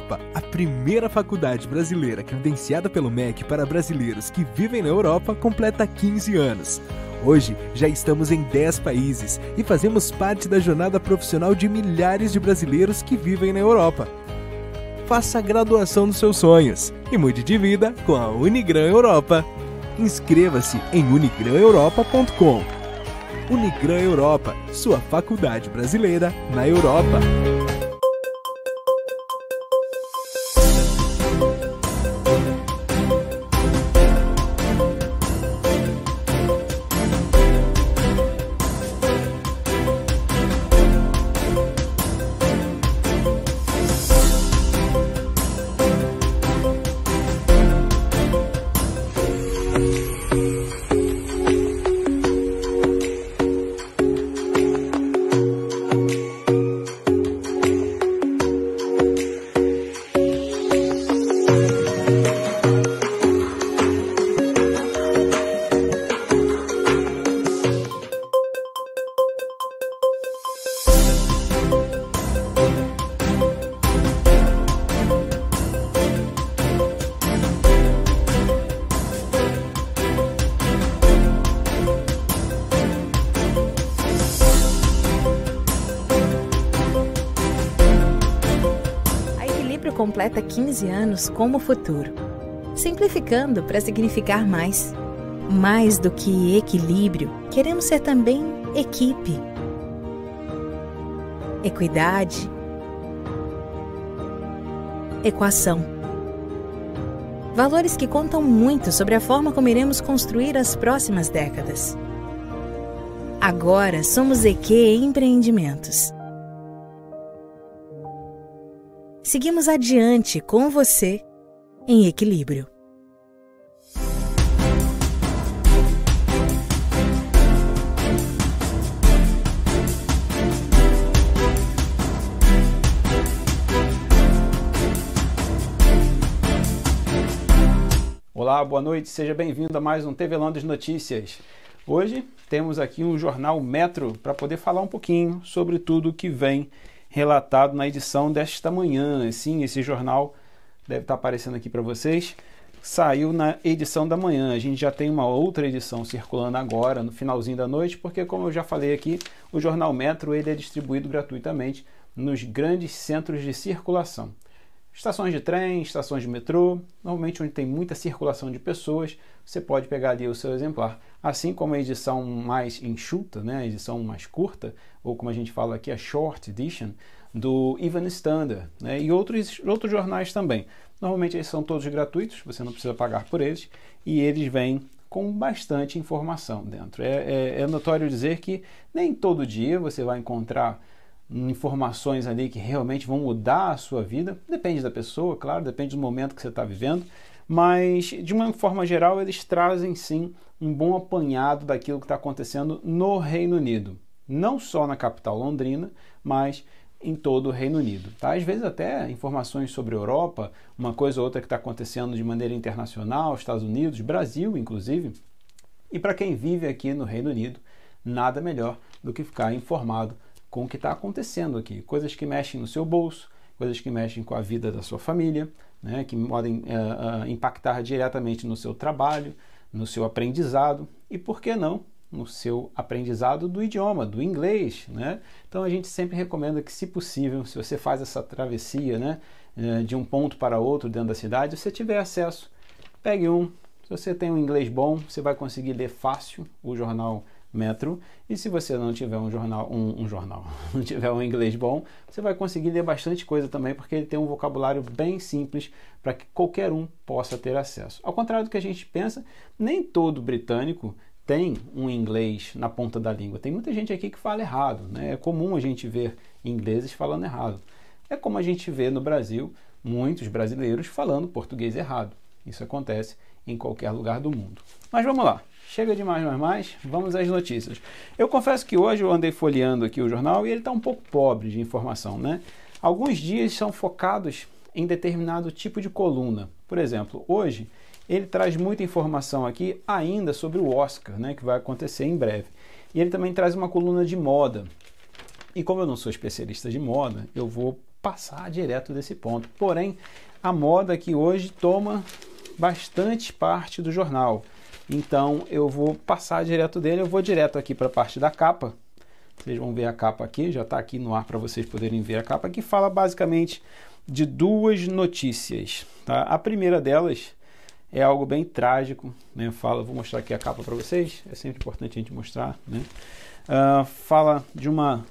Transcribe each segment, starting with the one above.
Europa, a primeira faculdade brasileira credenciada pelo MEC para brasileiros que vivem na Europa, completa 15 anos. Hoje já estamos em 10 países e fazemos parte da jornada profissional de milhares de brasileiros que vivem na Europa. Faça a graduação dos seus sonhos e mude de vida com a Unigran Europa. Inscreva-se em unigraneuropa.com. Unigran Europa, sua faculdade brasileira na Europa. completa 15 anos como futuro. Simplificando para significar mais. Mais do que equilíbrio, queremos ser também equipe. Equidade. Equação. Valores que contam muito sobre a forma como iremos construir as próximas décadas. Agora somos EQ Empreendimentos seguimos adiante com você em equilíbrio. Olá, boa noite, seja bem-vindo a mais um TV Londres Notícias. Hoje temos aqui um jornal Metro para poder falar um pouquinho sobre tudo que vem relatado na edição desta manhã. Sim, esse jornal deve estar aparecendo aqui para vocês. Saiu na edição da manhã. A gente já tem uma outra edição circulando agora, no finalzinho da noite, porque, como eu já falei aqui, o jornal Metro ele é distribuído gratuitamente nos grandes centros de circulação. Estações de trem, estações de metrô, normalmente onde tem muita circulação de pessoas, você pode pegar ali o seu exemplar. Assim como a edição mais enxuta, né, a edição mais curta, ou como a gente fala aqui, a short edition, do Even Standard né, e outros, outros jornais também. Normalmente eles são todos gratuitos, você não precisa pagar por eles, e eles vêm com bastante informação dentro. É, é, é notório dizer que nem todo dia você vai encontrar informações ali que realmente vão mudar a sua vida. Depende da pessoa, claro, depende do momento que você está vivendo, mas de uma forma geral eles trazem sim um bom apanhado daquilo que está acontecendo no Reino Unido, não só na capital londrina, mas em todo o Reino Unido. Tá? Às vezes até informações sobre Europa, uma coisa ou outra que está acontecendo de maneira internacional, Estados Unidos, Brasil, inclusive. E para quem vive aqui no Reino Unido, nada melhor do que ficar informado com o que está acontecendo aqui. Coisas que mexem no seu bolso, coisas que mexem com a vida da sua família, né, que podem uh, uh, impactar diretamente no seu trabalho, no seu aprendizado e, por que não, no seu aprendizado do idioma, do inglês. Né? Então a gente sempre recomenda que, se possível, se você faz essa travessia né, eh, de um ponto para outro dentro da cidade, você tiver acesso, pegue um. Se você tem um inglês bom, você vai conseguir ler fácil o jornal Metro. E se você não tiver um jornal, um, um jornal, não tiver um inglês bom, você vai conseguir ler bastante coisa também, porque ele tem um vocabulário bem simples para que qualquer um possa ter acesso. Ao contrário do que a gente pensa, nem todo britânico tem um inglês na ponta da língua. Tem muita gente aqui que fala errado, né? É comum a gente ver ingleses falando errado. É como a gente vê no Brasil muitos brasileiros falando português errado. Isso acontece em qualquer lugar do mundo. Mas vamos lá. Chega de mais, mais, mais, vamos às notícias. Eu confesso que hoje eu andei folheando aqui o jornal e ele está um pouco pobre de informação, né? Alguns dias são focados em determinado tipo de coluna. Por exemplo, hoje ele traz muita informação aqui ainda sobre o Oscar, né, que vai acontecer em breve. E ele também traz uma coluna de moda. E como eu não sou especialista de moda, eu vou passar direto desse ponto. Porém, a moda que hoje toma bastante parte do jornal. Então eu vou passar direto dele, eu vou direto aqui para a parte da capa. Vocês vão ver a capa aqui, já está aqui no ar para vocês poderem ver a capa, que fala basicamente de duas notícias. Tá? A primeira delas é algo bem trágico, né? Fala, vou mostrar aqui a capa para vocês. É sempre importante a gente mostrar, né? Uh, fala de uma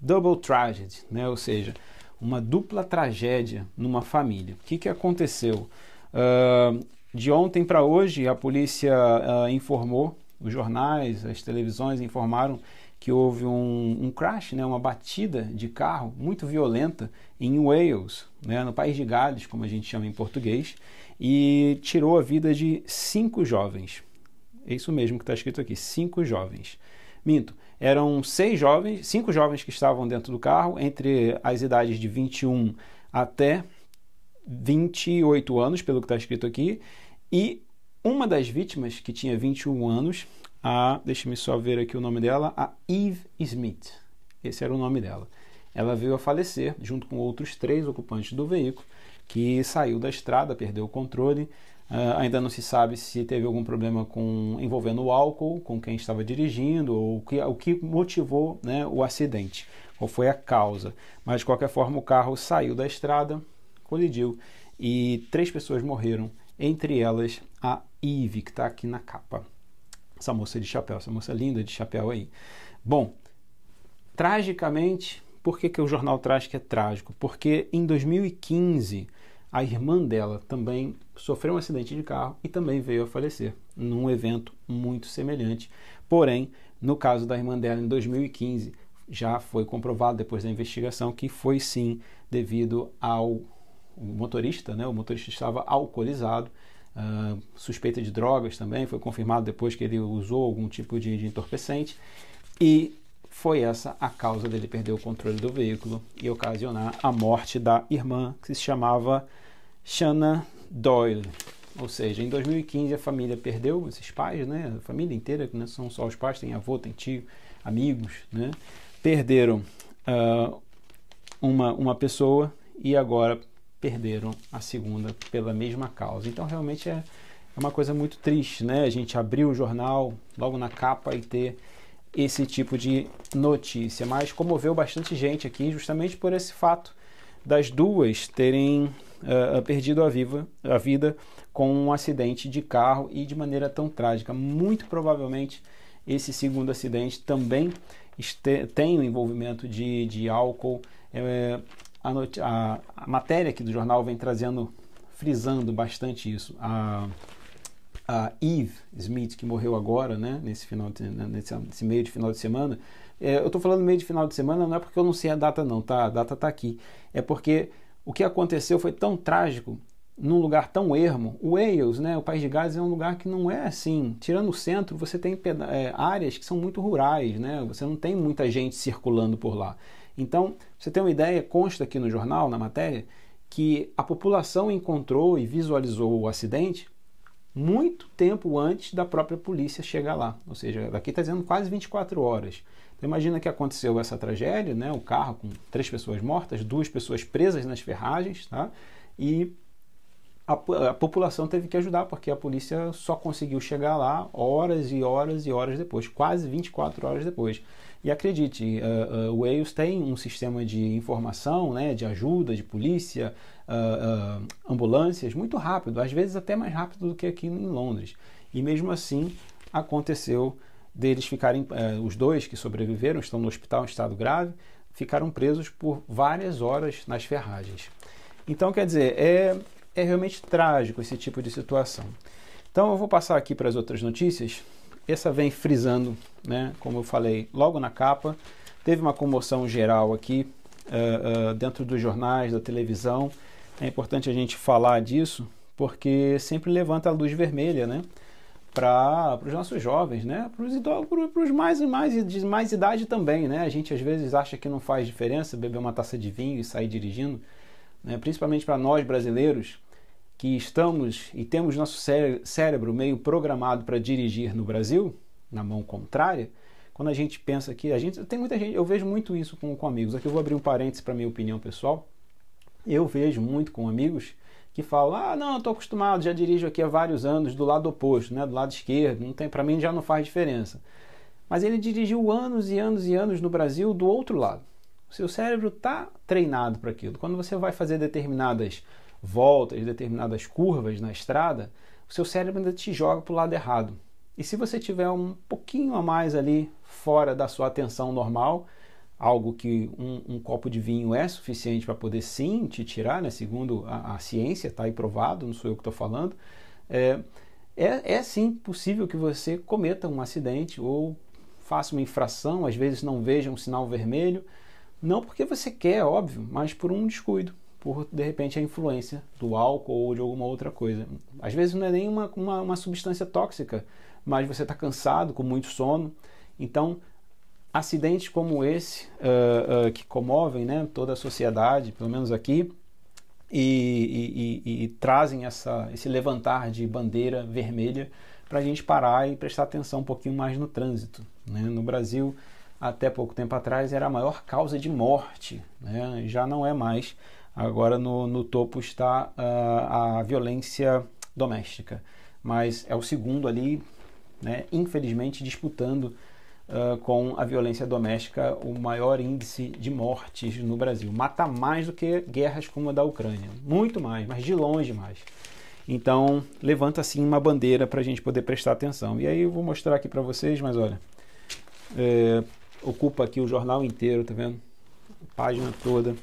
double tragedy, né? Ou seja, uma dupla tragédia numa família. O que, que aconteceu? Uh, de ontem para hoje, a polícia uh, informou, os jornais, as televisões informaram que houve um, um, crash, né, uma batida de carro muito violenta em Wales, né, no país de Gales, como a gente chama em português, e tirou a vida de cinco jovens. É isso mesmo que está escrito aqui, cinco jovens. Minto, eram seis jovens, cinco jovens que estavam dentro do carro, entre as idades de 21 até 28 anos, pelo que está escrito aqui, e uma das vítimas, que tinha 21 anos, a, deixa-me só ver aqui o nome dela, a Eve Smith. Esse era o nome dela. Ela veio a falecer junto com outros três ocupantes do veículo, que saiu da estrada, perdeu o controle. Uh, ainda não se sabe se teve algum problema com envolvendo o álcool, com quem estava dirigindo, ou que, o que motivou né, o acidente, ou foi a causa. Mas de qualquer forma, o carro saiu da estrada, colidiu e três pessoas morreram, entre elas a Eve, que está aqui na capa. Essa moça de chapéu, essa moça linda de chapéu aí. Bom, tragicamente, por que, que o jornal traz que é trágico? Porque em 2015 a irmã dela também sofreu um acidente de carro e também veio a falecer num evento muito semelhante. Porém, no caso da irmã dela em 2015, já foi comprovado depois da investigação que foi sim devido ao o motorista, né? O motorista estava alcoolizado, uh, suspeita de drogas também, foi confirmado depois que ele usou algum tipo de, de entorpecente e foi essa a causa dele perder o controle do veículo e ocasionar a morte da irmã que se chamava Shanna Doyle. Ou seja, em 2015 a família perdeu esses pais, né? A família inteira, que não são só os pais, tem avô, tem tio, amigos, né? Perderam uh, uma, uma pessoa e agora perderam a segunda pela mesma causa. Então realmente é, é uma coisa muito triste, né? A gente abrir o jornal logo na capa e ter esse tipo de notícia, mas comoveu bastante gente aqui justamente por esse fato das duas terem uh, perdido a, viva, a vida com um acidente de carro e de maneira tão trágica. Muito provavelmente esse segundo acidente também este, tem o envolvimento de, de álcool. É, a, a, a, matéria aqui do jornal vem trazendo, frisando bastante isso. A, a Eve Smith, que morreu agora, né, nesse, final de, né, nesse, nesse meio de final de semana, é, eu estou falando meio de final de semana, não é porque eu não sei a data, não, tá? A data está aqui. É porque o que aconteceu foi tão trágico num lugar tão ermo. O Wales, né, o País de Gales, é um lugar que não é assim. Tirando o centro, você tem é, áreas que são muito rurais, né? Você não tem muita gente circulando por lá. Então, você tem uma ideia, consta aqui no jornal, na matéria, que a população encontrou e visualizou o acidente muito tempo antes da própria polícia chegar lá. Ou seja, daqui está dizendo quase 24 horas. Então imagina que aconteceu essa tragédia, né? O carro com três pessoas mortas, duas pessoas presas nas ferragens, tá? E a, a população teve que ajudar, porque a polícia só conseguiu chegar lá horas e horas e horas depois, quase 24 horas depois. E acredite, uh, uh, o Wales tem um sistema de informação, né, de ajuda, de polícia, uh, ambulâncias, muito rápido, às vezes até mais rápido do que aqui em Londres. E mesmo assim aconteceu deles ficarem, os dois que sobreviveram, estão no hospital em estado grave, ficaram presos por várias horas nas ferragens. Então, quer dizer, é, é realmente trágico esse tipo de situação. Então, eu vou passar aqui para as outras notícias. Essa vem frisando, né? Como eu falei, logo na capa. Teve uma comoção geral aqui uh, uh, dentro dos jornais, da televisão. É importante a gente falar disso porque sempre levanta a luz vermelha, né? para os nossos jovens, né? Para os idosos, para os mais e mais de mais idade também, né? A gente às vezes acha que não faz diferença beber uma taça de vinho e sair dirigindo, né? Principalmente para nós brasileiros, que estamos e temos nosso cérebro meio programado para dirigir no Brasil, na mão contrária, quando a gente pensa que a gente tem muita gente, eu vejo muito isso com, com amigos. Aqui eu vou abrir um parênteses para minha opinião pessoal. Eu vejo muito com amigos que falam: "Ah, não, eu estou acostumado, já dirijo aqui há vários anos do lado oposto, né, do lado esquerdo, não tem, para mim já não faz diferença". Mas ele dirigiu anos e anos e anos no Brasil do outro lado. O seu cérebro está treinado para aquilo. Quando você vai fazer determinadas voltas, determinadas curvas na estrada, o seu cérebro ainda te joga para o lado errado. E se você tiver um pouquinho a mais ali fora da sua atenção normal, algo que um, um copo de vinho é suficiente para poder sim te tirar, né? segundo a, a ciência, está aí provado, não sou eu que estou falando, é, é, é sim possível que você cometa um acidente ou faça uma infração, às vezes não veja um sinal vermelho, não porque você quer, é óbvio, mas por um descuido por de repente a influência do álcool ou de alguma outra coisa. Às vezes não é nem uma, uma, uma substância tóxica, mas você está cansado, com muito sono. Então, acidentes como esse, uh, uh, que comovem né, toda a sociedade, pelo menos aqui, e, e, e, e trazem essa, esse levantar de bandeira vermelha para a gente parar e prestar atenção um pouquinho mais no trânsito. Né? No Brasil, até pouco tempo atrás, era a maior causa de morte, né? já não é mais Agora no, no topo está uh, a violência doméstica, mas é o segundo ali, né, infelizmente disputando uh, com a violência doméstica o maior índice de mortes no Brasil. Mata mais do que guerras como a da Ucrânia, muito mais, mas de longe mais. Então levanta assim uma bandeira para a gente poder prestar atenção. E aí eu vou mostrar aqui para vocês, mas olha, é, ocupa aqui o jornal inteiro, tá vendo? A página toda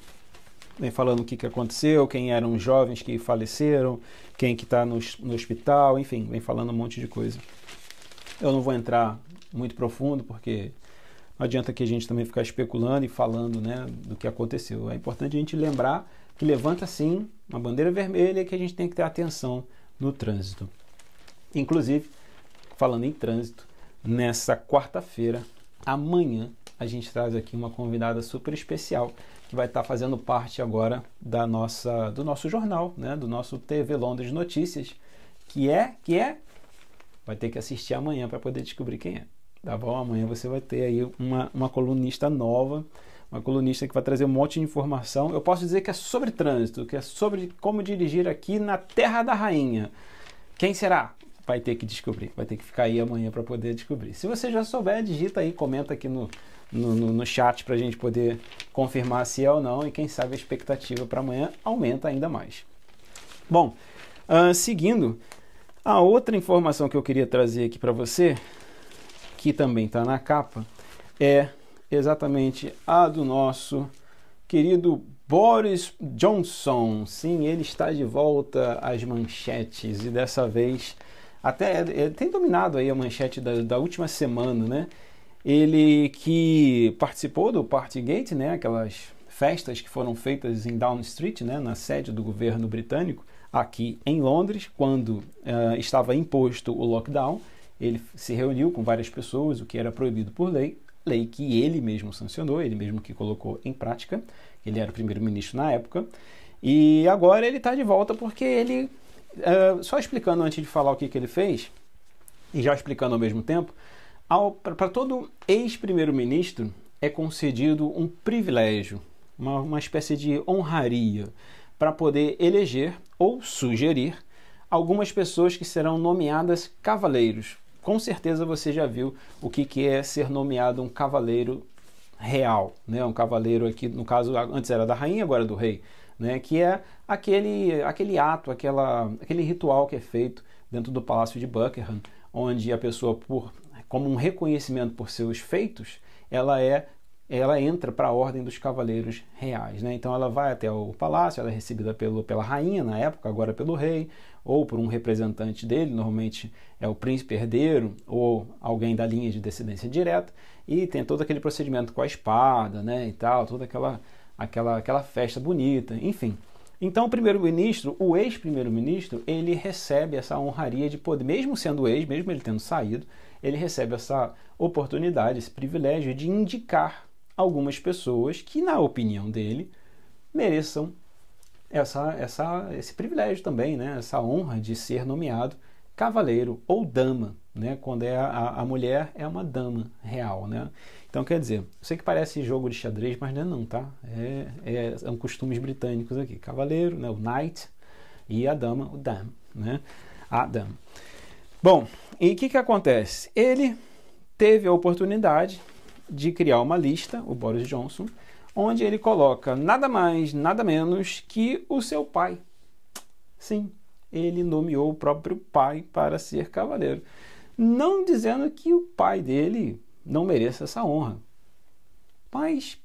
vem né, falando o que, que aconteceu, quem eram os jovens que faleceram, quem que está no, no hospital, enfim, vem falando um monte de coisa. Eu não vou entrar muito profundo, porque não adianta que a gente também ficar especulando e falando né, do que aconteceu. É importante a gente lembrar que levanta sim uma bandeira vermelha que a gente tem que ter atenção no trânsito. Inclusive, falando em trânsito, nessa quarta-feira, amanhã, a gente traz aqui uma convidada super especial que vai estar fazendo parte agora da nossa, do nosso jornal, né, do nosso TV Londres Notícias, que é, que é, vai ter que assistir amanhã para poder descobrir quem é. Tá bom? Amanhã você vai ter aí uma, uma colunista nova, uma colunista que vai trazer um monte de informação. Eu posso dizer que é sobre trânsito, que é sobre como dirigir aqui na Terra da Rainha. Quem será? Vai ter que descobrir, vai ter que ficar aí amanhã para poder descobrir. Se você já souber, digita aí, comenta aqui no, no, no, no chat para a gente poder confirmar se é ou não e quem sabe a expectativa para amanhã aumenta ainda mais. Bom, uh, seguindo, a outra informação que eu queria trazer aqui para você, que também está na capa, é exatamente a do nosso querido Boris Johnson. Sim, ele está de volta às manchetes e dessa vez até é, tem dominado aí a manchete da, da última semana, né? ele que participou do Partygate, né, aquelas festas que foram feitas em Downing Street, né, na sede do governo britânico, aqui em Londres, quando uh, estava imposto o lockdown, ele se reuniu com várias pessoas, o que era proibido por lei, lei que ele mesmo sancionou, ele mesmo que colocou em prática, ele era o primeiro-ministro na época, e agora ele está de volta porque ele, uh, só explicando antes de falar o que, que ele fez, e já explicando ao mesmo tempo, para todo ex-primeiro-ministro é concedido um privilégio, uma, uma espécie de honraria, para poder eleger ou sugerir algumas pessoas que serão nomeadas cavaleiros. Com certeza você já viu o que, que é ser nomeado um cavaleiro real, né? um cavaleiro aqui, no caso, antes era da rainha, agora é do rei, né? que é aquele, aquele ato, aquela, aquele ritual que é feito dentro do Palácio de Buckingham, onde a pessoa, por como um reconhecimento por seus feitos, ela é ela entra para a ordem dos cavaleiros reais, né? Então ela vai até o palácio, ela é recebida pelo, pela rainha na época, agora pelo rei, ou por um representante dele, normalmente é o príncipe herdeiro ou alguém da linha de descendência direta, e tem todo aquele procedimento com a espada, né, e tal, toda aquela aquela aquela festa bonita, enfim. Então o primeiro-ministro, o ex-primeiro-ministro, ele recebe essa honraria de poder, mesmo sendo ex, mesmo ele tendo saído, ele recebe essa oportunidade, esse privilégio de indicar algumas pessoas que, na opinião dele, mereçam essa, essa, esse privilégio também, né? essa honra de ser nomeado cavaleiro ou dama, né? quando é a, a mulher é uma dama real. Né? Então, quer dizer, eu sei que parece jogo de xadrez, mas não é não, tá? É, é, são costumes britânicos aqui. Cavaleiro, né? o knight, e a dama, o dam, né? a dama. Bom, e o que, que acontece? Ele teve a oportunidade de criar uma lista, o Boris Johnson, onde ele coloca nada mais, nada menos que o seu pai. Sim, ele nomeou o próprio pai para ser cavaleiro. Não dizendo que o pai dele não mereça essa honra. Mas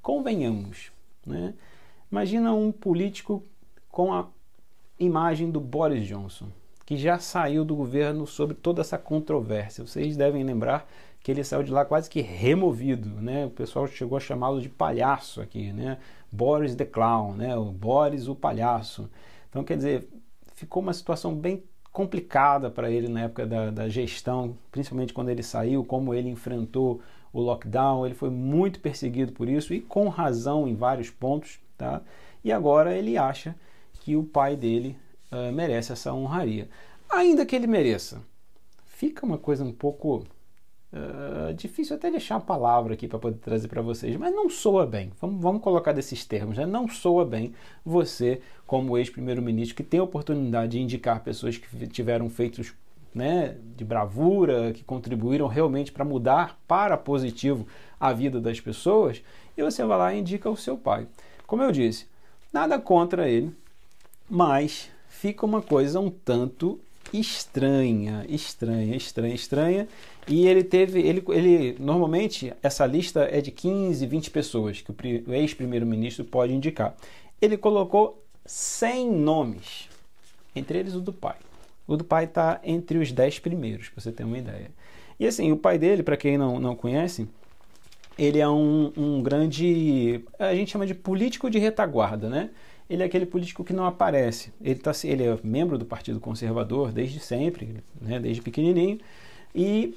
convenhamos, né? Imagina um político com a imagem do Boris Johnson que já saiu do governo sobre toda essa controvérsia. Vocês devem lembrar que ele saiu de lá quase que removido, né? O pessoal chegou a chamá-lo de palhaço aqui, né? Boris the Clown, né? O Boris o palhaço. Então, quer dizer, ficou uma situação bem complicada para ele na época da, da, gestão, principalmente quando ele saiu, como ele enfrentou o lockdown, ele foi muito perseguido por isso e com razão em vários pontos, tá? E agora ele acha que o pai dele ah, merece essa honraria. Ainda que ele mereça. Fica uma coisa um pouco uh, difícil até deixar a palavra aqui para poder trazer para vocês, mas não soa bem. Vamos, vamos colocar desses termos, né? Não soa bem você, como ex-primeiro-ministro, que tem a oportunidade de indicar pessoas que tiveram feitos né, de bravura, que contribuíram realmente para mudar para positivo a vida das pessoas, e você vai lá e indica o seu pai. Como eu disse, nada contra ele, mas fica uma coisa um tanto estranha, estranha, estranha, estranha. E ele teve, ele, ele normalmente essa lista é de 15, 20 pessoas que o ex-primeiro-ministro pode indicar. Ele colocou 100 nomes, entre eles o do pai. O do pai está entre os 10 primeiros, para você ter uma ideia. E assim, o pai dele, para quem não, não conhece, ele é um, um grande, a gente chama de político de retaguarda, né? ele é aquele político que não aparece. Ele, tá, ele é membro do Partido Conservador desde sempre, né, desde pequenininho, e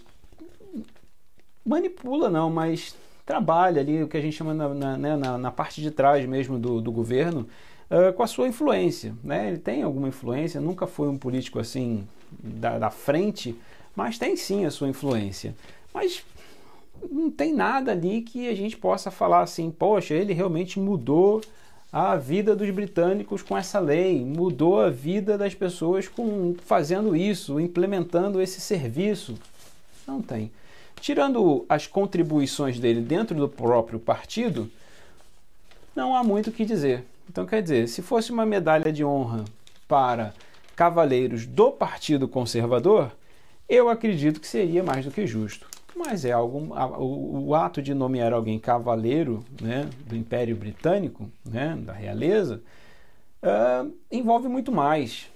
manipula não, mas trabalha ali o que a gente chama na, na, né, na, na parte de trás mesmo do, do governo uh, com a sua influência. Né? Ele tem alguma influência, nunca foi um político assim da, da frente, mas tem sim a sua influência. Mas não tem nada ali que a gente possa falar assim, poxa, ele realmente mudou a vida dos britânicos com essa lei, mudou a vida das pessoas com fazendo isso, implementando esse serviço. Não tem. Tirando as contribuições dele dentro do próprio partido, não há muito o que dizer. Então, quer dizer, se fosse uma medalha de honra para cavaleiros do Partido Conservador, eu acredito que seria mais do que justo mas é algum a, o, o, ato de nomear alguém cavaleiro né, do Império Britânico, né, da realeza, ah, envolve muito mais,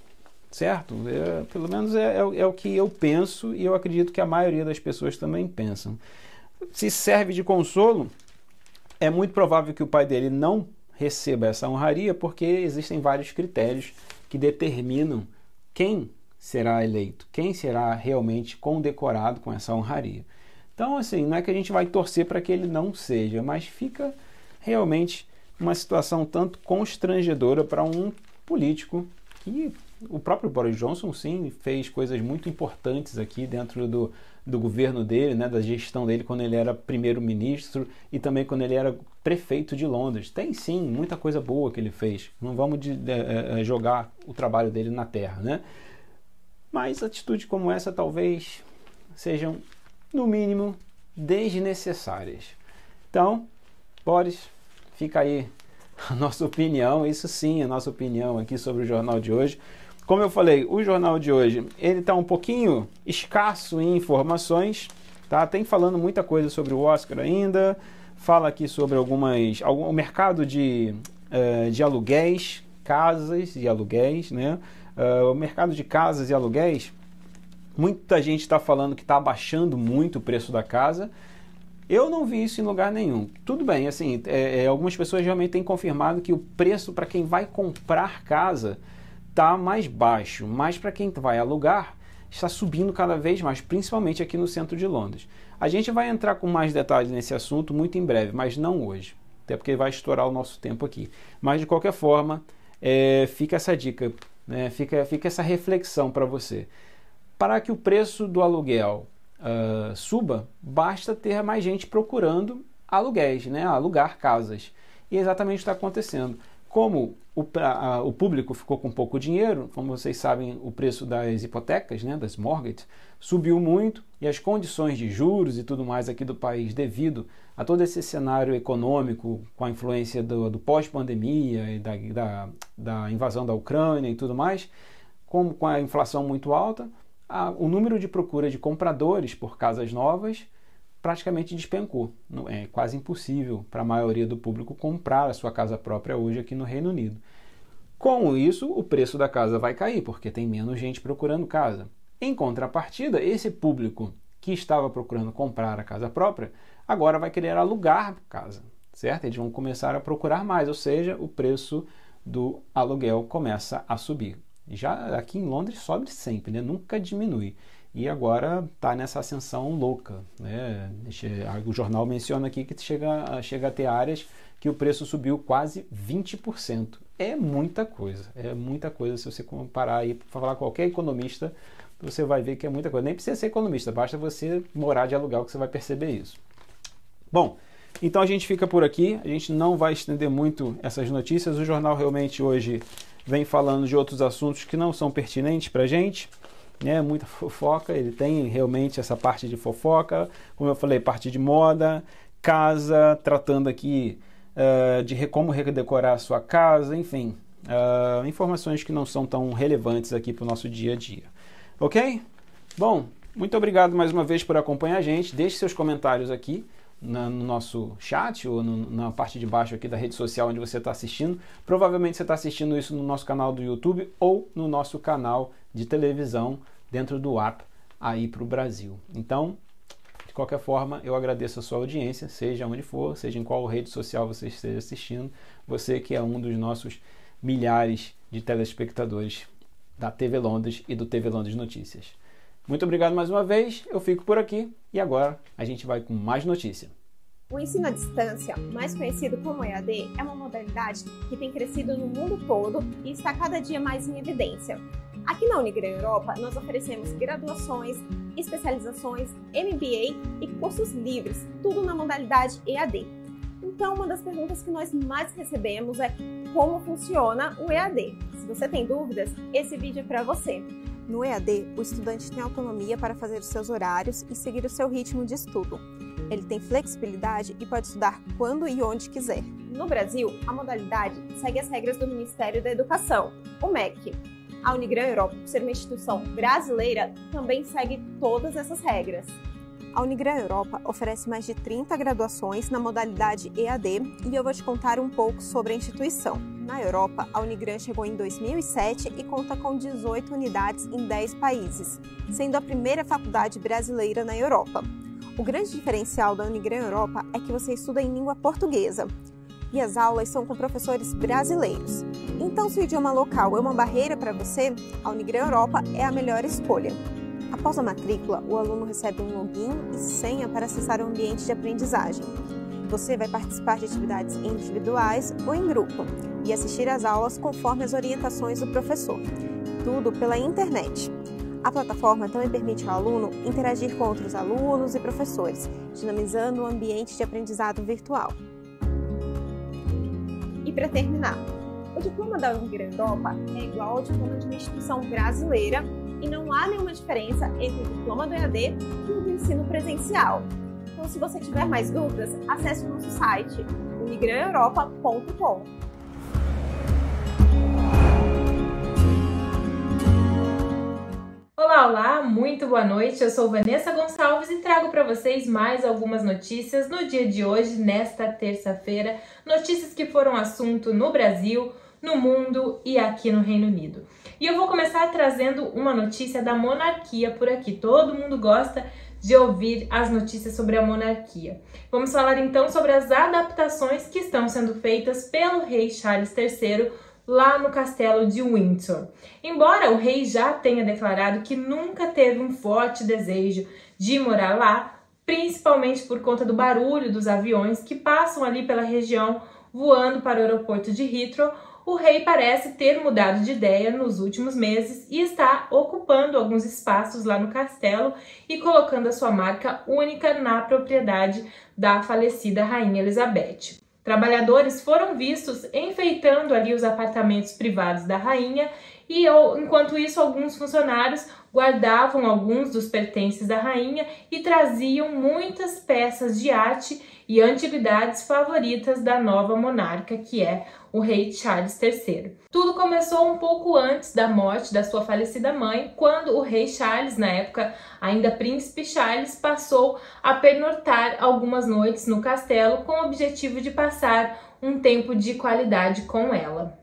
certo? É, pelo menos é, é, é, o que eu penso e eu acredito que a maioria das pessoas também pensam. Se serve de consolo, é muito provável que o pai dele não receba essa honraria, porque existem vários critérios que determinam quem será eleito, quem será realmente condecorado com essa honraria. Então, assim, não é que a gente vai torcer para que ele não seja, mas fica realmente uma situação tanto constrangedora para um político que o próprio Boris Johnson, sim, fez coisas muito importantes aqui dentro do, do governo dele, né, da gestão dele quando ele era primeiro-ministro e também quando ele era prefeito de Londres. Tem sim muita coisa boa que ele fez. Não vamos de, de, eh, eh, jogar o trabalho dele na terra, né? Mas atitudes como essa talvez sejam no mínimo, desnecessárias. Então, Boris, fica aí a nossa opinião, isso sim, a nossa opinião aqui sobre o jornal de hoje. Como eu falei, o jornal de hoje ele está um pouquinho escasso em informações, tá? Tem falando muita coisa sobre o Oscar ainda, fala aqui sobre algumas, algum, o mercado de, uh, de aluguéis, casas e aluguéis, né? Uh, o mercado de casas e aluguéis Muita gente está falando que está abaixando muito o preço da casa. Eu não vi isso em lugar nenhum. Tudo bem, assim, é, é algumas pessoas realmente têm confirmado que o preço para quem vai comprar casa está mais baixo, mas para quem vai alugar está subindo cada vez mais, principalmente aqui no centro de Londres. A gente vai entrar com mais detalhes nesse assunto muito em breve, mas não hoje, até porque vai estourar o nosso tempo aqui. Mas de qualquer forma, é, fica essa dica, né? fica, fica essa reflexão para você. Para que o preço do aluguel uh, suba, basta ter mais gente procurando aluguéis, né? alugar casas. E é exatamente o que está acontecendo. Como o, a, o, público ficou com pouco dinheiro, como vocês sabem, o preço das hipotecas, né, das mortgages, subiu muito e as condições de juros e tudo mais aqui do país, devido a todo esse cenário econômico, com a influência do, do pós-pandemia e da, da, da invasão da Ucrânia e tudo mais, como com a inflação muito alta, a, o número de procura de compradores por casas novas praticamente despencou. É quase impossível para a maioria do público comprar a sua casa própria hoje aqui no Reino Unido. Com isso, o preço da casa vai cair, porque tem menos gente procurando casa. Em contrapartida, esse público que estava procurando comprar a casa própria agora vai querer alugar casa, certo? Eles vão começar a procurar mais, ou seja, o preço do aluguel começa a subir. Já aqui em Londres sobe sempre, né? nunca diminui. E agora está nessa ascensão louca. Né? O jornal menciona aqui que chega, chega a ter áreas que o preço subiu quase 20%. É muita coisa, é muita coisa. Se você comparar aí, falar qualquer economista, você vai ver que é muita coisa. Nem precisa ser economista, basta você morar de aluguel que você vai perceber isso. Bom, então a gente fica por aqui. A gente não vai estender muito essas notícias. O jornal realmente hoje vem falando de outros assuntos que não são pertinentes para a gente, né? Muita fofoca, ele tem realmente essa parte de fofoca, como eu falei, parte de moda, casa, tratando aqui uh, de como redecorar a sua casa, enfim, uh, informações que não são tão relevantes aqui para o nosso dia a dia, ok? Bom, muito obrigado mais uma vez por acompanhar a gente, deixe seus comentários aqui na, no nosso chat ou no, na parte de baixo aqui da rede social onde você está assistindo. Provavelmente você está assistindo isso no nosso canal do YouTube ou no nosso canal de televisão dentro do app aí para o Brasil. Então, de qualquer forma, eu agradeço a sua audiência, seja onde for, seja em qual rede social você esteja assistindo, você que é um dos nossos milhares de telespectadores da TV Londres e do TV Londres Notícias. Muito obrigado mais uma vez, eu fico por aqui e agora a gente vai com mais notícia. O ensino à distância, mais conhecido como EAD, é uma modalidade que tem crescido no mundo todo e está cada dia mais em evidência. Aqui na Unigran Europa, nós oferecemos graduações, especializações, MBA e cursos livres, tudo na modalidade EAD. Então, uma das perguntas que nós mais recebemos é como funciona o EAD. Se você tem dúvidas, esse vídeo é para você. No EAD, o estudante tem autonomia para fazer os seus horários e seguir o seu ritmo de estudo. Ele tem flexibilidade e pode estudar quando e onde quiser. No Brasil, a modalidade segue as regras do Ministério da Educação, o MEC. A Unigran Europa, por ser uma instituição brasileira, também segue todas essas regras. A Unigran Europa oferece mais de 30 graduações na modalidade EAD e eu vou te contar um pouco sobre a instituição. Na Europa, a Unigran chegou em 2007 e conta com 18 unidades em 10 países, sendo a primeira faculdade brasileira na Europa. O grande diferencial da Unigran Europa é que você estuda em língua portuguesa e as aulas são com professores brasileiros. Então, se o idioma local é uma barreira para você, a Unigran Europa é a melhor escolha. Após a matrícula, o aluno recebe um login e senha para acessar o ambiente de aprendizagem. Você vai participar de atividades individuais ou em grupo e assistir às aulas conforme as orientações do professor. Tudo pela internet. A plataforma também permite ao aluno interagir com outros alunos e professores, dinamizando o ambiente de aprendizado virtual. E para terminar, o diploma da Europa é igual ao diploma de uma instituição brasileira e não há nenhuma diferença entre o diploma do EAD e o do ensino presencial. Então, se você tiver mais dúvidas, acesse o nosso site imigraneuropa.com. Olá, olá, muito boa noite. Eu sou Vanessa Gonçalves e trago para vocês mais algumas notícias no dia de hoje, nesta terça-feira. Notícias que foram assunto no Brasil, no mundo e aqui no Reino Unido. E eu vou começar trazendo uma notícia da monarquia por aqui. Todo mundo gosta de ouvir as notícias sobre a monarquia. Vamos falar então sobre as adaptações que estão sendo feitas pelo rei Charles III lá no castelo de Windsor. Embora o rei já tenha declarado que nunca teve um forte desejo de morar lá, principalmente por conta do barulho dos aviões que passam ali pela região voando para o aeroporto de Heathrow o rei parece ter mudado de ideia nos últimos meses e está ocupando alguns espaços lá no castelo e colocando a sua marca única na propriedade da falecida rainha Elizabeth. Trabalhadores foram vistos enfeitando ali os apartamentos privados da rainha e enquanto isso alguns funcionários guardavam alguns dos pertences da rainha e traziam muitas peças de arte e antiguidades favoritas da nova monarca, que é o rei Charles III. Tudo começou um pouco antes da morte da sua falecida mãe, quando o rei Charles, na época ainda príncipe Charles, passou a pernoitar algumas noites no castelo com o objetivo de passar um tempo de qualidade com ela.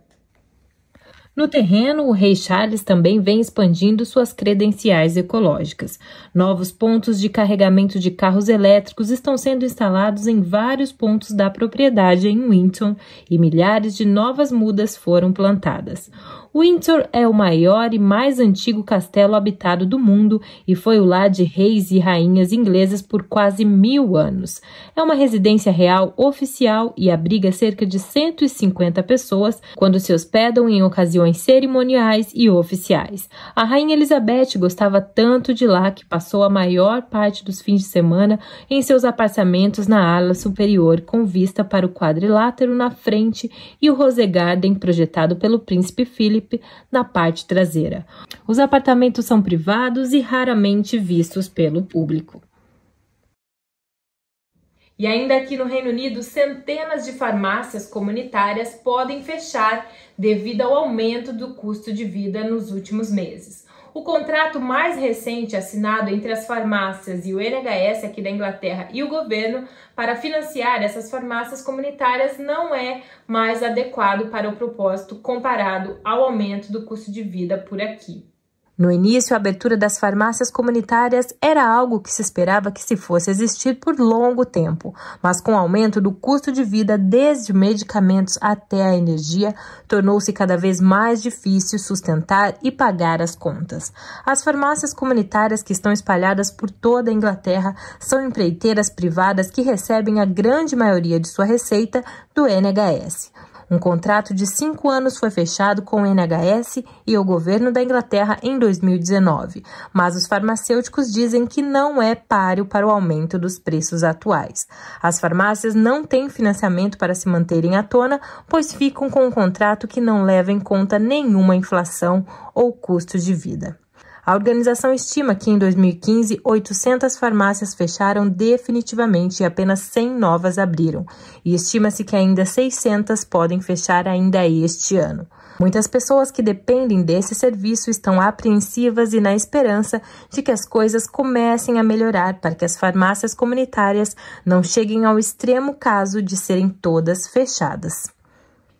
No terreno, o Rei Charles também vem expandindo suas credenciais ecológicas. Novos pontos de carregamento de carros elétricos estão sendo instalados em vários pontos da propriedade em Winton e milhares de novas mudas foram plantadas. Windsor é o maior e mais antigo castelo habitado do mundo e foi o lar de reis e rainhas inglesas por quase mil anos. É uma residência real oficial e abriga cerca de 150 pessoas quando se hospedam em ocasiões cerimoniais e oficiais. A rainha Elizabeth gostava tanto de lá que passou a maior parte dos fins de semana em seus apartamentos na ala superior com vista para o quadrilátero na frente e o Rose Garden projetado pelo príncipe Philip Felipe na parte traseira. Os apartamentos são privados e raramente vistos pelo público. E ainda aqui no Reino Unido, centenas de farmácias comunitárias podem fechar devido ao aumento do custo de vida nos últimos meses. O contrato mais recente assinado entre as farmácias e o NHS aqui da Inglaterra e o governo para financiar essas farmácias comunitárias não é mais adequado para o propósito comparado ao aumento do custo de vida por aqui. No início, a abertura das farmácias comunitárias era algo que se esperava que se fosse existir por longo tempo, mas com o aumento do custo de vida, desde medicamentos até a energia, tornou-se cada vez mais difícil sustentar e pagar as contas. As farmácias comunitárias que estão espalhadas por toda a Inglaterra são empreiteiras privadas que recebem a grande maioria de sua receita do NHS. Um contrato de cinco anos foi fechado com o NHS e o governo da Inglaterra em 2019, mas os farmacêuticos dizem que não é páreo para o aumento dos preços atuais. As farmácias não têm financiamento para se manterem à tona, pois ficam com um contrato que não leva em conta nenhuma inflação ou custo de vida. A organização estima que em 2015, 800 farmácias fecharam definitivamente e apenas 100 novas abriram, e estima-se que ainda 600 podem fechar ainda este ano. Muitas pessoas que dependem desse serviço estão apreensivas e na esperança de que as coisas comecem a melhorar para que as farmácias comunitárias não cheguem ao extremo caso de serem todas fechadas.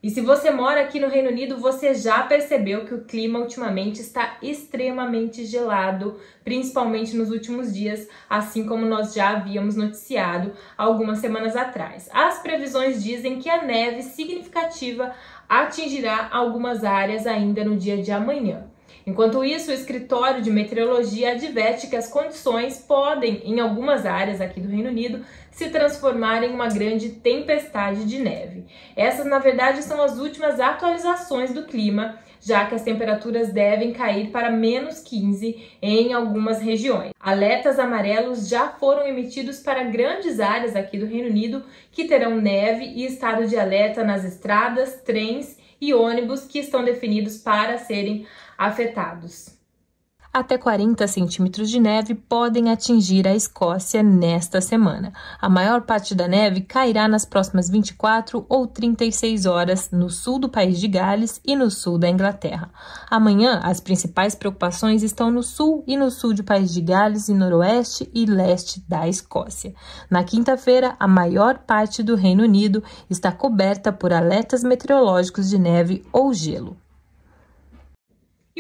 E se você mora aqui no Reino Unido, você já percebeu que o clima ultimamente está extremamente gelado, principalmente nos últimos dias, assim como nós já havíamos noticiado algumas semanas atrás. As previsões dizem que a neve significativa atingirá algumas áreas ainda no dia de amanhã. Enquanto isso, o escritório de meteorologia adverte que as condições podem, em algumas áreas aqui do Reino Unido, se transformar em uma grande tempestade de neve. Essas, na verdade, são as últimas atualizações do clima, já que as temperaturas devem cair para menos 15 em algumas regiões. Alertas amarelos já foram emitidos para grandes áreas aqui do Reino Unido que terão neve e estado de alerta nas estradas, trens e ônibus que estão definidos para serem afetados. Até 40 centímetros de neve podem atingir a Escócia nesta semana. A maior parte da neve cairá nas próximas 24 ou 36 horas no sul do país de Gales e no sul da Inglaterra. Amanhã, as principais preocupações estão no sul e no sul do país de Gales e noroeste e leste da Escócia. Na quinta-feira, a maior parte do Reino Unido está coberta por alertas meteorológicos de neve ou gelo.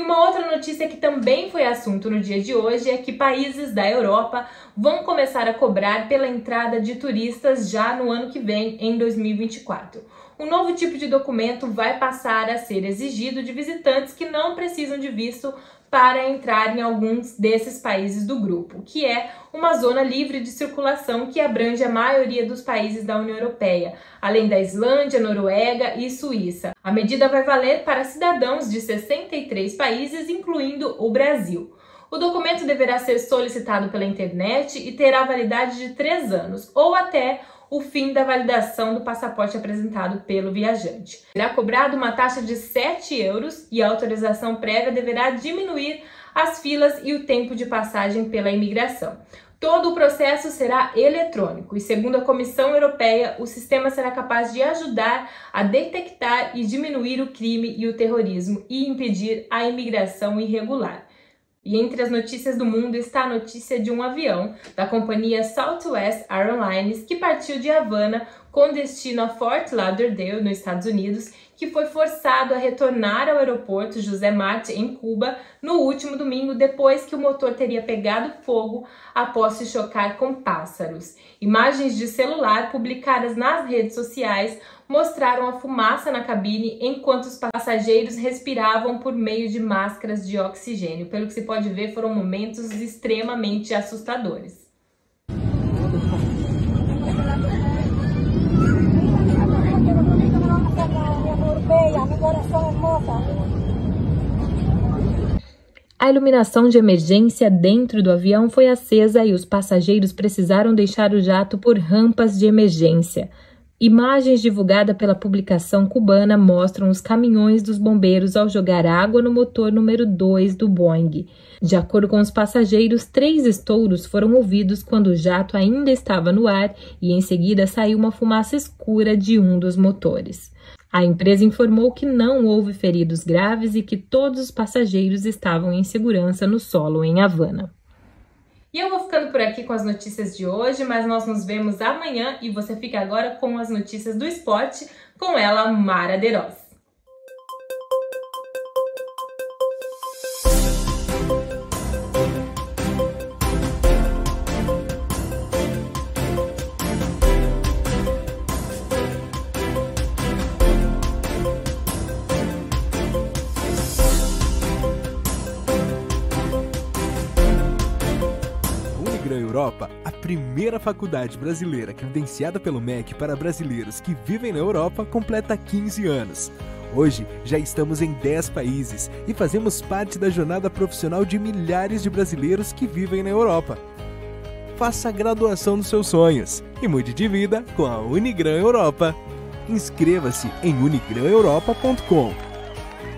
E uma outra notícia que também foi assunto no dia de hoje é que países da Europa vão começar a cobrar pela entrada de turistas já no ano que vem, em 2024. Um novo tipo de documento vai passar a ser exigido de visitantes que não precisam de visto para entrar em alguns desses países do grupo, que é uma zona livre de circulação que abrange a maioria dos países da União Europeia, além da Islândia, Noruega e Suíça. A medida vai valer para cidadãos de 63 países, incluindo o Brasil. O documento deverá ser solicitado pela internet e terá validade de três anos ou até o fim da validação do passaporte apresentado pelo viajante. Será é cobrado uma taxa de 7 euros e a autorização prévia deverá diminuir as filas e o tempo de passagem pela imigração. Todo o processo será eletrônico e, segundo a Comissão Europeia, o sistema será capaz de ajudar a detectar e diminuir o crime e o terrorismo e impedir a imigração irregular. E entre as notícias do mundo está a notícia de um avião da companhia Southwest Airlines que partiu de Havana com destino a Fort Lauderdale, nos Estados Unidos, que foi forçado a retornar ao aeroporto José Marte, em Cuba, no último domingo, depois que o motor teria pegado fogo após se chocar com pássaros. Imagens de celular publicadas nas redes sociais mostraram a fumaça na cabine enquanto os passageiros respiravam por meio de máscaras de oxigênio. Pelo que se pode ver, foram momentos extremamente assustadores. A iluminação de emergência dentro do avião foi acesa e os passageiros precisaram deixar o jato por rampas de emergência. Imagens divulgadas pela publicação cubana mostram os caminhões dos bombeiros ao jogar água no motor número 2 do Boeing. De acordo com os passageiros, três estouros foram ouvidos quando o jato ainda estava no ar e em seguida saiu uma fumaça escura de um dos motores. A empresa informou que não houve feridos graves e que todos os passageiros estavam em segurança no solo em Havana. E eu vou ficando por aqui com as notícias de hoje, mas nós nos vemos amanhã e você fica agora com as notícias do esporte com ela, Mara Derosa. Europa, a primeira faculdade brasileira credenciada pelo MEC para brasileiros que vivem na Europa completa 15 anos. Hoje já estamos em 10 países e fazemos parte da jornada profissional de milhares de brasileiros que vivem na Europa. Faça a graduação dos seus sonhos e mude de vida com a Unigran Europa. Inscreva-se em unigraneuropa.com.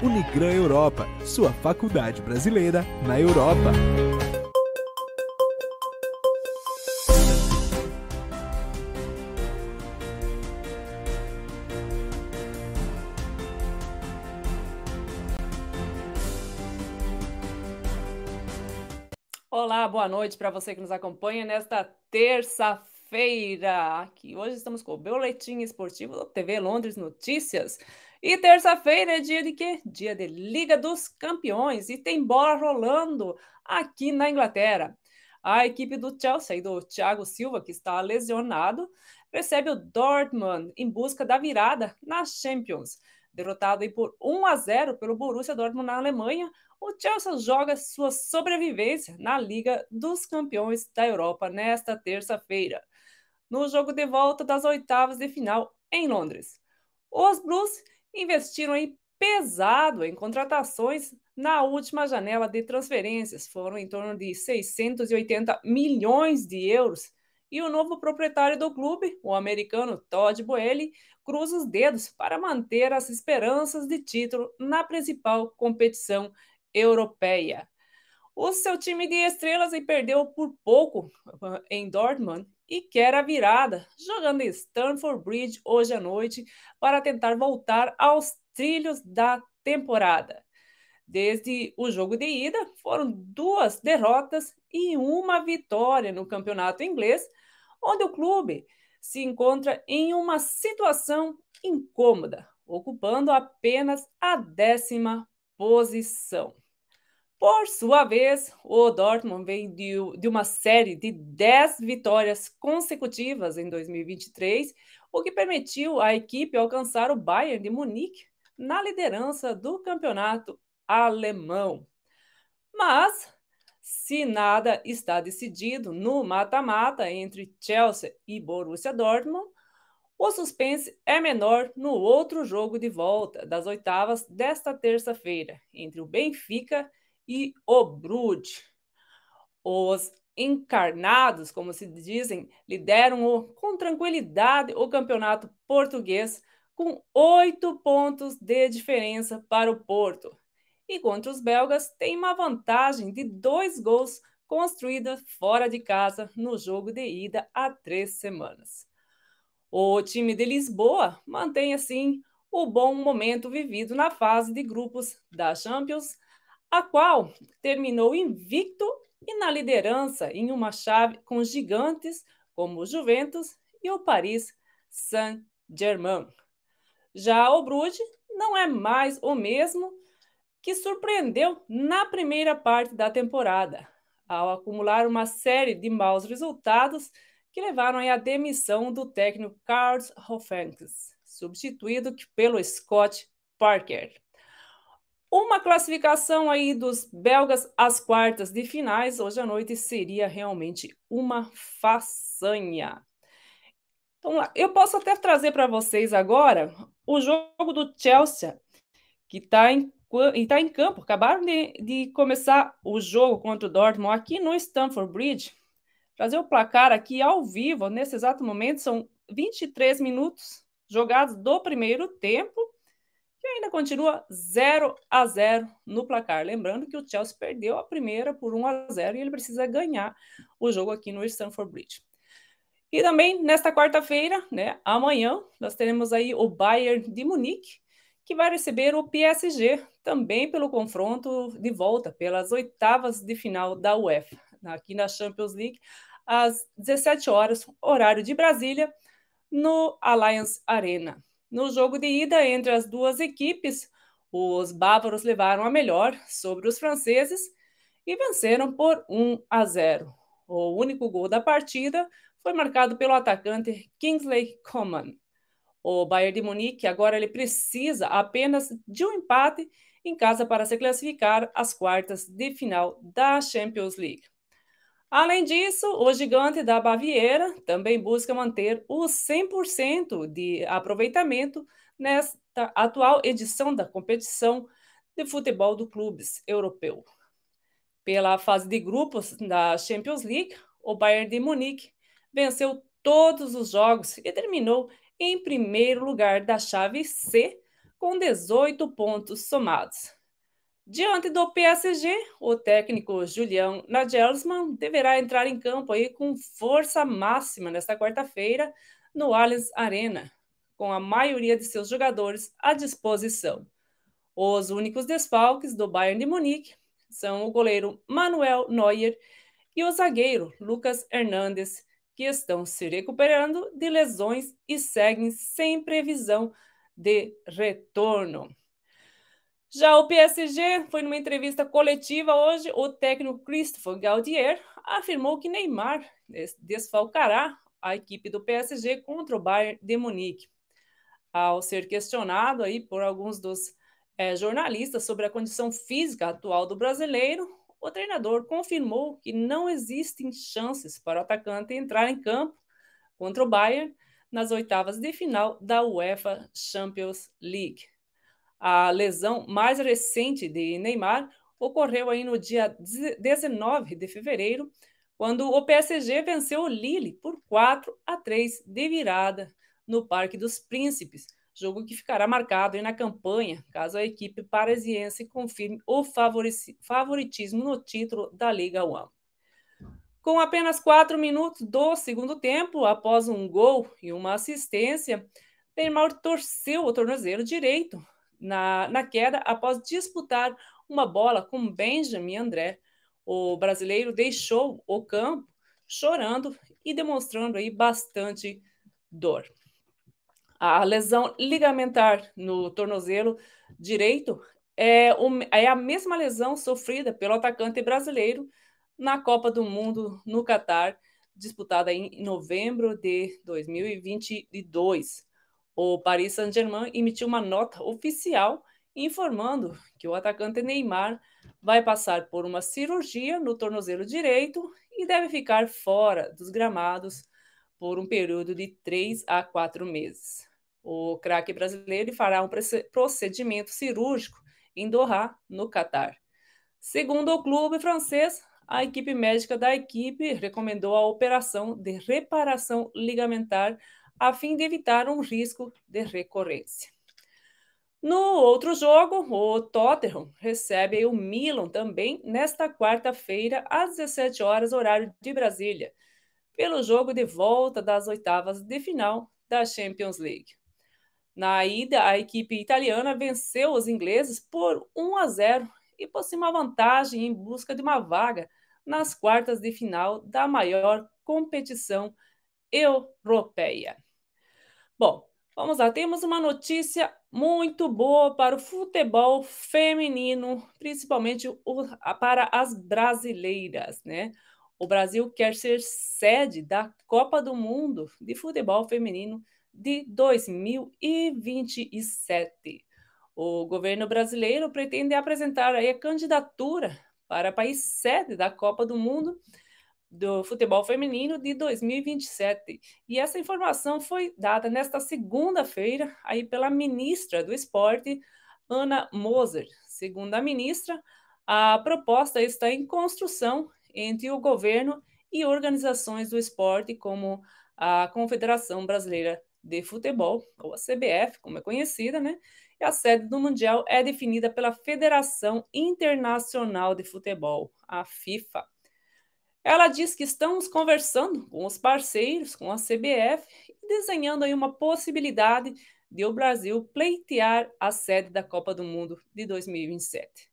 Unigran Europa, sua faculdade brasileira na Europa. boa noite para você que nos acompanha nesta terça-feira. Aqui hoje estamos com o Boletim Esportivo TV Londres Notícias. E terça-feira é dia de quê? Dia de Liga dos Campeões e tem bola rolando aqui na Inglaterra. A equipe do Chelsea e do Thiago Silva, que está lesionado, recebe o Dortmund em busca da virada na Champions derrotado por 1 a 0 pelo Borussia Dortmund na Alemanha, o Chelsea joga sua sobrevivência na Liga dos Campeões da Europa nesta terça-feira, no jogo de volta das oitavas de final em Londres. Os Blues investiram em pesado em contratações na última janela de transferências, foram em torno de 680 milhões de euros. E o novo proprietário do clube, o americano Todd Boehly, cruza os dedos para manter as esperanças de título na principal competição europeia. O seu time de estrelas perdeu por pouco eh, em Dortmund e quer a virada, jogando em Stamford Bridge hoje à noite para tentar voltar aos trilhos da temporada. Desde o jogo de ida, foram duas derrotas e uma vitória no campeonato inglês, onde o clube se encontra em uma situação incômoda, ocupando apenas a décima posição. Por sua vez, o Dortmund vem de, de uma série de 10 vitórias consecutivas em 2023, o que permitiu à equipe alcançar o Bayern de Munique na liderança do campeonato alemão. Mas, se nada está decidido no mata-mata entre Chelsea e Borussia Dortmund, o suspense é menor no outro jogo de volta das oitavas desta terça-feira, entre o Benfica e e o Brud. Os encarnados, como se dizem, lideram o, com tranquilidade o campeonato português com oito pontos de diferença para o Porto. E contra os belgas tem uma vantagem de dois gols construída fora de casa no jogo de ida há três semanas. O time de Lisboa mantém assim o bom momento vivido na fase de grupos da Champions a qual terminou invicto e na liderança em uma chave com gigantes como o Juventus e o Paris Saint-Germain. Já o Bruges não é mais o mesmo que surpreendeu na primeira parte da temporada, ao acumular uma série de maus resultados que levaram à demissão do técnico Carlos Hoffanks, substituído pelo Scott Parker. Uma classificação aí dos belgas às quartas de finais hoje à noite seria realmente uma façanha. Então, eu posso até trazer para vocês agora o jogo do Chelsea, que está em, tá em campo. Acabaram de, de começar o jogo contra o Dortmund aqui no Stamford Bridge. Trazer o placar aqui ao vivo, nesse exato momento, são 23 minutos jogados do primeiro tempo que ainda continua 0 a 0 no placar. Lembrando que o Chelsea perdeu a primeira por 1 a 0 e ele precisa ganhar o jogo aqui no Stamford Bridge. E também nesta quarta-feira, né, amanhã, nós teremos aí o Bayern de Munique, que vai receber o PSG, também pelo confronto de volta pelas oitavas de final da UEFA, aqui na Champions League, às 17 horas, horário de Brasília, no Allianz Arena. No jogo de ida entre as duas equipes, os bávaros levaram a melhor sobre os franceses e venceram por 1 a 0. O único gol da partida foi marcado pelo atacante Kingsley Coman. O Bayern de Munique agora ele precisa apenas de um empate em casa para se classificar às quartas de final da Champions League. Além disso, o gigante da Baviera também busca manter o 100% de aproveitamento nesta atual edição da competição de futebol do clubes europeu. Pela fase de grupos da Champions League, o Bayern de Munique venceu todos os jogos e terminou em primeiro lugar da chave C com 18 pontos somados. Diante do PSG, o técnico Julião Nagelsmann deverá entrar em campo aí com força máxima nesta quarta-feira no Allianz Arena, com a maioria de seus jogadores à disposição. Os únicos desfalques do Bayern de Munique são o goleiro Manuel Neuer e o zagueiro Lucas Hernandes, que estão se recuperando de lesões e seguem sem previsão de retorno. Já o PSG foi numa entrevista coletiva hoje, o técnico Christopher Gaudier afirmou que Neymar desfalcará a equipe do PSG contra o Bayern de Munique. Ao ser questionado aí por alguns dos é, jornalistas sobre a condição física atual do brasileiro, o treinador confirmou que não existem chances para o atacante entrar em campo contra o Bayern nas oitavas de final da UEFA Champions League. A lesão mais recente de Neymar ocorreu aí no dia 19 de fevereiro, quando o PSG venceu o Lille por 4 a 3 de virada no Parque dos Príncipes, jogo que ficará marcado aí na campanha, caso a equipe parisiense confirme o favoritismo no título da Liga One. Com apenas quatro minutos do segundo tempo, após um gol e uma assistência, Neymar torceu o tornozelo direito na, na queda após disputar uma bola com Benjamin André. O brasileiro deixou o campo chorando e demonstrando aí bastante dor. A lesão ligamentar no tornozelo direito é, é a mesma lesão sofrida pelo atacante brasileiro na Copa do Mundo no Catar, disputada em novembro de 2022. O Paris Saint-Germain emitiu uma nota oficial informando que o atacante Neymar vai passar por uma cirurgia no tornozelo direito e deve ficar fora dos gramados por um período de três a quatro meses. O craque brasileiro fará um procedimento cirúrgico em Doha, no Catar. Segundo o clube francês, a equipe médica da equipe recomendou a operação de reparação ligamentar a fim de evitar um risco de recorrência. No outro jogo, o Tottenham recebe o Milan também nesta quarta-feira, às 17 horas, horário de Brasília, pelo jogo de volta das oitavas de final da Champions League. Na ida, a equipe italiana venceu os ingleses por 1 a 0 e possui uma vantagem em busca de uma vaga nas quartas de final da maior competição europeia. Bom, vamos lá. Temos uma notícia muito boa para o futebol feminino, principalmente para as brasileiras, né? O Brasil quer ser sede da Copa do Mundo de Futebol Feminino de 2027. O governo brasileiro pretende apresentar a candidatura para país sede da Copa do Mundo do futebol feminino de 2027. E essa informação foi dada nesta segunda-feira aí pela ministra do Esporte, Ana Moser. Segundo a ministra, a proposta está em construção entre o governo e organizações do esporte, como a Confederação Brasileira de Futebol, ou a CBF, como é conhecida, né? E a sede do Mundial é definida pela Federação Internacional de Futebol, a FIFA. Ela diz que estamos conversando com os parceiros, com a CBF, desenhando aí uma possibilidade de o Brasil pleitear a sede da Copa do Mundo de 2027.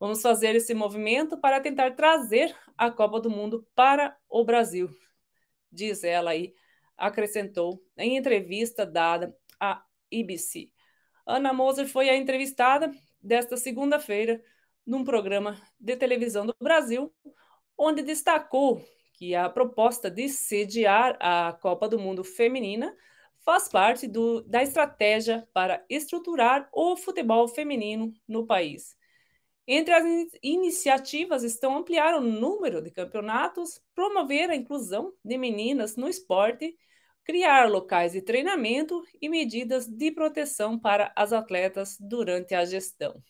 Vamos fazer esse movimento para tentar trazer a Copa do Mundo para o Brasil, diz ela aí, acrescentou em entrevista dada à IBC. Ana Moser foi a entrevistada desta segunda-feira num programa de televisão do Brasil onde destacou que a proposta de sediar a Copa do Mundo Feminina faz parte do, da estratégia para estruturar o futebol feminino no país. Entre as iniciativas estão ampliar o número de campeonatos, promover a inclusão de meninas no esporte, criar locais de treinamento e medidas de proteção para as atletas durante a gestão.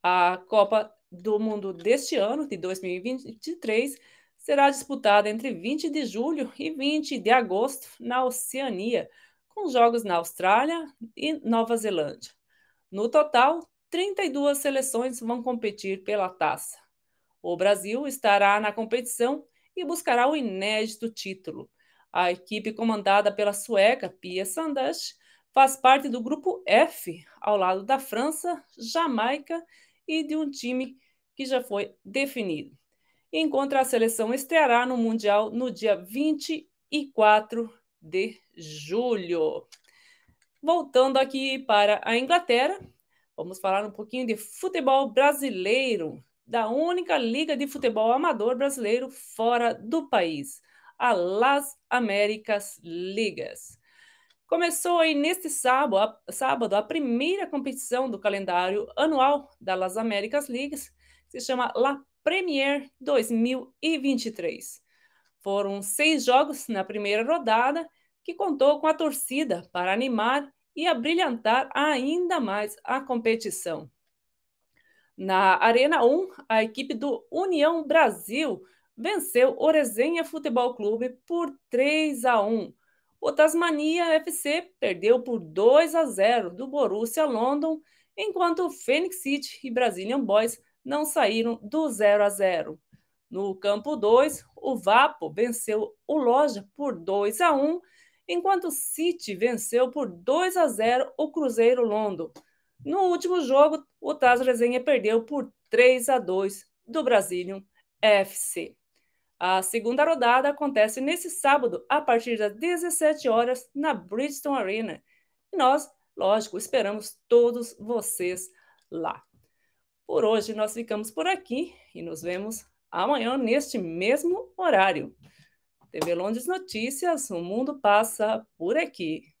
A Copa do mundo deste ano, de 2023, será disputada entre 20 de julho e 20 de agosto na Oceania, com jogos na Austrália e Nova Zelândia. No total, 32 seleções vão competir pela taça. O Brasil estará na competição e buscará o inédito título. A equipe comandada pela sueca Pia Sandash faz parte do grupo F, ao lado da França, Jamaica e de um time que já foi definido. Encontra a seleção estreará no Mundial no dia 24 de julho. Voltando aqui para a Inglaterra, vamos falar um pouquinho de futebol brasileiro, da única liga de futebol amador brasileiro fora do país, a Las Américas Ligas. Começou aí neste sábado, sábado a primeira competição do calendário anual da Las Américas Ligas, se chama La Premier 2023. Foram seis jogos na primeira rodada, que contou com a torcida para animar e abrilhantar ainda mais a competição. Na Arena 1, a equipe do União Brasil venceu o Resenha Futebol Clube por 3 a 1. O Tasmania FC perdeu por 2 a 0 do Borussia London, enquanto o Phoenix City e Brazilian Boys não saíram do 0 a 0. No campo 2, o Vapo venceu o Loja por 2 a 1, enquanto o City venceu por 2 a 0 o Cruzeiro Londo. No último jogo, o Taz Resenha perdeu por 3 a 2 do Brasilium FC. A segunda rodada acontece nesse sábado, a partir das 17 horas, na Bridgestone Arena. nós, lógico, esperamos todos vocês lá. Por hoje nós ficamos por aqui e nos vemos amanhã neste mesmo horário. TV Londres Notícias, o mundo passa por aqui.